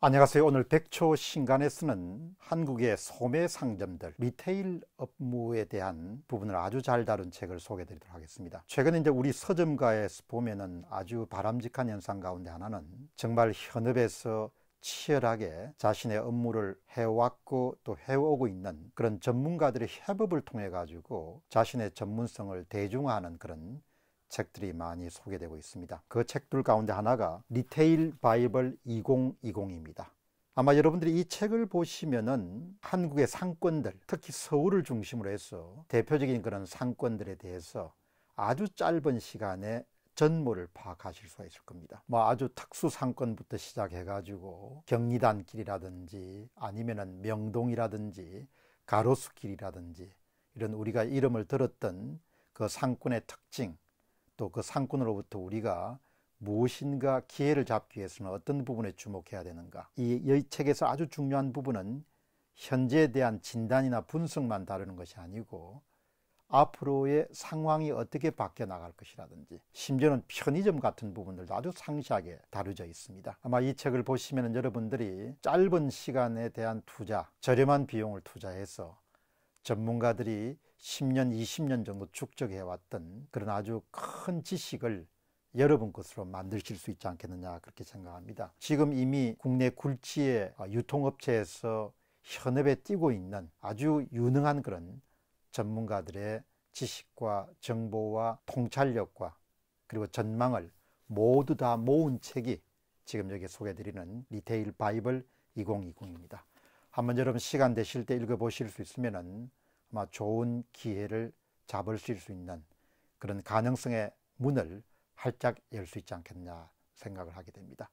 안녕하세요. 오늘 백초 신간에서는 한국의 소매 상점들, 리테일 업무에 대한 부분을 아주 잘 다룬 책을 소개해 드리도록 하겠습니다. 최근에 이제 우리 서점가에서 보면은 아주 바람직한 현상 가운데 하나는 정말 현업에서 치열하게 자신의 업무를 해왔고 또 해오고 있는 그런 전문가들의 협업을 통해 가지고 자신의 전문성을 대중화하는 그런 책들이 많이 소개되고 있습니다. 그 책들 가운데 하나가 리테일 바이블 2020입니다. 아마 여러분들이 이 책을 보시면은 한국의 상권들, 특히 서울을 중심으로 해서 대표적인 그런 상권들에 대해서 아주 짧은 시간에 전모를 파악하실 수가 있을 겁니다. 뭐 아주 특수 상권부터 시작해 가지고 경리단길이라든지 아니면은 명동이라든지 가로수길이라든지 이런 우리가 이름을 들었던 그 상권의 특징 또 그 상권으로부터 우리가 무엇인가 기회를 잡기 위해서는 어떤 부분에 주목해야 되는가 이, 이 책에서 아주 중요한 부분은 현재에 대한 진단이나 분석만 다루는 것이 아니고 앞으로의 상황이 어떻게 바뀌어 나갈 것이라든지 심지어는 편의점 같은 부분들도 아주 상세하게 다루져 어 있습니다. 아마 이 책을 보시면 여러분들이 짧은 시간에 대한 투자, 저렴한 비용을 투자해서 전문가들이 10년, 20년 정도 축적해왔던 그런 아주 큰 지식을 여러분 것으로 만드실 수 있지 않겠느냐 그렇게 생각합니다. 지금 이미 국내 굴지의 유통업체에서 현업에 뛰고 있는 아주 유능한 그런 전문가들의 지식과 정보와 통찰력과 그리고 전망을 모두 다 모은 책이 지금 여기 소개드리는 해 리테일 바이블 2020입니다. 한번 여러분 시간 되실 때 읽어보실 수 있으면 아마 좋은 기회를 잡으실 수 있는 그런 가능성의 문을 활짝 열 수 있지 않겠냐 생각을 하게 됩니다.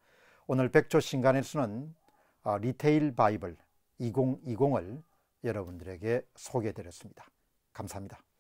오늘 백조 신간에서는 어, 리테일 바이블 2020을 여러분들에게 소개드렸습니다. 감사합니다.